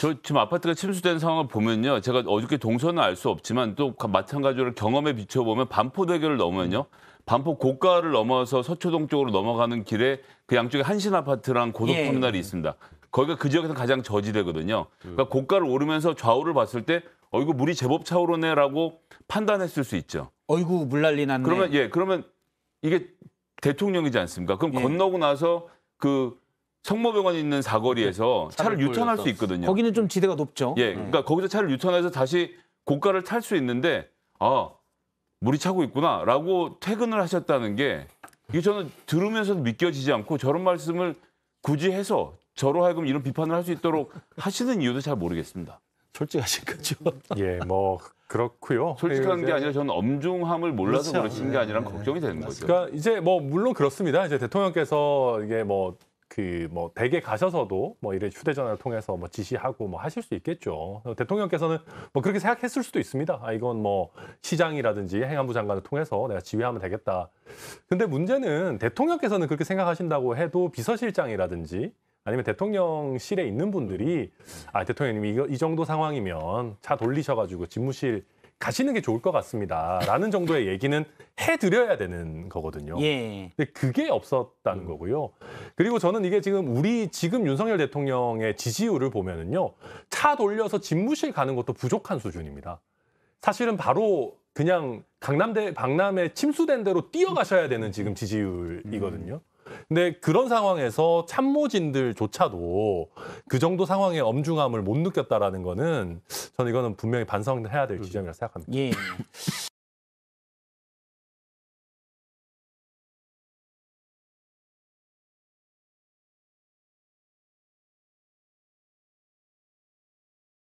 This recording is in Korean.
저 지금 아파트가 침수된 상황을 보면요. 제가 어저께 동선은 알 수 없지만 또 마찬가지로 경험에 비춰보면 반포대교를 넘으면요. 반포 고가를 넘어서 서초동 쪽으로 넘어가는 길에 그 양쪽에 한신 아파트랑 고속터미널이 예. 있습니다. 거기가 그 지역에서 가장 저지대거든요. 그러니까 고가를 오르면서 좌우를 봤을 때 어, 이구 물이 제법 차오르네라고 판단했을 수 있죠. 어이구, 물 난리 났네. 그러면, 예, 그러면 이게 대통령이지 않습니까? 그럼 예. 건너고 나서 그 성모병원 있는 사거리에서 네. 차를 유턴할 수 있거든요. 거기는 좀 지대가 높죠. 예, 네. 그러니까 거기서 차를 유턴해서 다시 고가를 탈 수 있는데 아 물이 차고 있구나라고 퇴근을 하셨다는 게 이게 저는 들으면서 믿겨지지 않고 저런 말씀을 굳이 해서 저로 하여금 이런 비판을 할 수 있도록 하시는 이유도 잘 모르겠습니다. 솔직하신 거죠. 예, 뭐 그렇고요. 솔직한 게 예, 아니라 예. 저는 엄중함을 몰라서 그렇죠. 그러신 게 아니라 네. 걱정이 되는 거죠. 그러니까 이제 뭐 물론 그렇습니다. 이제 대통령께서 이게 뭐 그뭐 댁에 가셔서도 뭐이런 휴대전화를 통해서 뭐 지시하고 뭐 하실 수 있겠죠. 대통령께서는 뭐 그렇게 생각했을 수도 있습니다. 아 이건 뭐 시장이라든지 행안부 장관을 통해서 내가 지휘하면 되겠다. 근데 문제는 대통령께서는 그렇게 생각하신다고 해도 비서실장이라든지 아니면 대통령실에 있는 분들이 아 대통령님 이거 이 정도 상황이면 차 돌리셔가지고 집무실 가시는 게 좋을 것 같습니다라는 정도의 얘기는 해드려야 되는 거거든요. 예. 근데 그게 없었다는 거고요. 그리고 저는 이게 지금 우리 지금 윤석열 대통령의 지지율을 보면은요 차 돌려서 집무실 가는 것도 부족한 수준입니다. 사실은 바로 그냥 강남대 박람회 침수된 대로 뛰어가셔야 되는 지금 지지율이거든요. 근데 그런 상황에서 참모진들조차도 그 정도 상황의 엄중함을 못 느꼈다라는 거는 저는 이거는 분명히 반성해야 될 음. 지점이라고 생각합니다. 예. 예.